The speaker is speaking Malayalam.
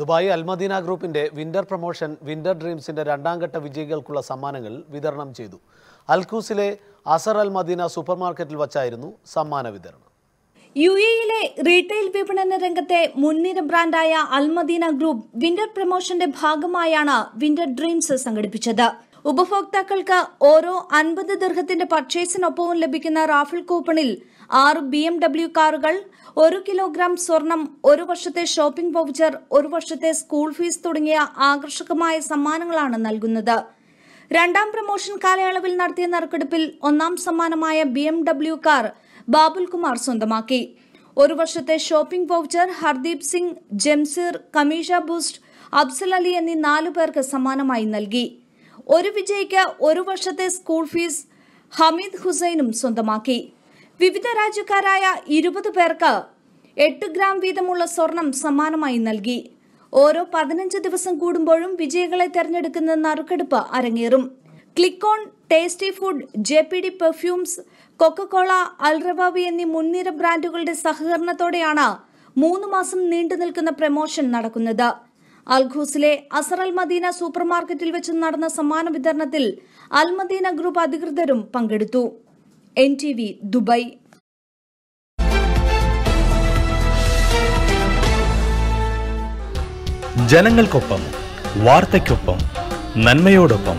ദുബായ് അൽമദീന ഗ്രൂപ്പിന്റെ വിന്റർ പ്രൊമോഷൻ വിന്റർ ഡ്രീംസിന്റെ രണ്ടാംഘട്ട വിജയികൾക്കുള്ള സമ്മാനങ്ങൾ വിതരണം ചെയ്തു അൽക്കൂസിലെ അസർ അൽമദീന സൂപ്പർമാർക്കറ്റിൽ വച്ചായിരുന്നു സമ്മാന വിതരണം യു എയിലെ റീറ്റെയിൽ വിപണന രംഗത്തെ മുൻനിര ബ്രാൻഡായ അൽമദീന ഗ്രൂപ്പ് വിന്റർ പ്രൊമോഷന്റെ ഭാഗമായാണ് വിന്റർ ഡ്രീംസ് സംഘടിപ്പിച്ചത് ഉപഭോക്താക്കൾക്ക് ഓരോ അൻപത് ദീർഘത്തിന്റെ പർച്ചേസിനൊപ്പവും ലഭിക്കുന്ന റാഫിൾ കൂപ്പണിൽ ആറ് ബി എം ഡബ്ല്യു കാറുകൾ ഒരു കിലോഗ്രാം സ്വർണം ഒരു വർഷത്തെ ഷോപ്പിംഗ് വൗച്ചർ ഒരു വർഷത്തെ സ്കൂൾ ഫീസ് തുടങ്ങിയ ആകർഷകമായ സമ്മാനങ്ങളാണ് നൽകുന്നത് രണ്ടാം പ്രൊമോഷൻ കാലയളവിൽ നടത്തിയ നറുക്കെടുപ്പിൽ ഒന്നാം സമ്മാനമായ B M W car Babul Kumar സ്വന്തമാക്കി ഒരു വർഷത്തെ ഷോപ്പിംഗ് വൗച്ചർ ഹർദീപ് സിംഗ് ജംസീർ കമീഷ ബൂസ്റ്റ് അബ്സൽ അലി എന്നീ നാലു പേർക്ക് സമ്മാനമായി നൽകി ഒരു വിജയിക്ക് ഒരു വർഷത്തെ സ്കൂൾ ഫീസ് ഹമീദ് ഹുസൈനും സ്വന്തമാക്കി വിവിധ രാജ്യക്കാരായ ഇരുപത് പേർക്ക് എട്ട് ഗ്രാം വീതമുള്ള സ്വർണം സമ്മാനമായി നൽകി ഓരോ പതിനഞ്ച് ദിവസം കൂടുമ്പോഴും വിജയികളെ തെരഞ്ഞെടുക്കുന്ന നറുക്കെടുപ്പ് അരങ്ങേറും click on tasty food J P D perfumes Coca Cola Al Rawabi എന്നീ മുൻനിര ബ്രാൻഡുകളുടെ സഹകരണത്തോടെയാണ് മൂന്ന് മാസം നീണ്ടു നിൽക്കുന്ന പ്രമോഷൻ നടക്കുന്നത് അൽഖൂസിലെ അസർ അൽ മദീന സൂപ്പർ മാർക്കറ്റിൽ വെച്ച് നടന്ന സമ്മാന വിതരണത്തിൽ അൽ മദീന ഗ്രൂപ്പ് അധികൃതരും പങ്കെടുത്തു എൻ ടി വി ദുബൈ ജനങ്ങൾക്കൊപ്പം വാർത്തയ്ക്കൊപ്പം നന്മയോടൊപ്പം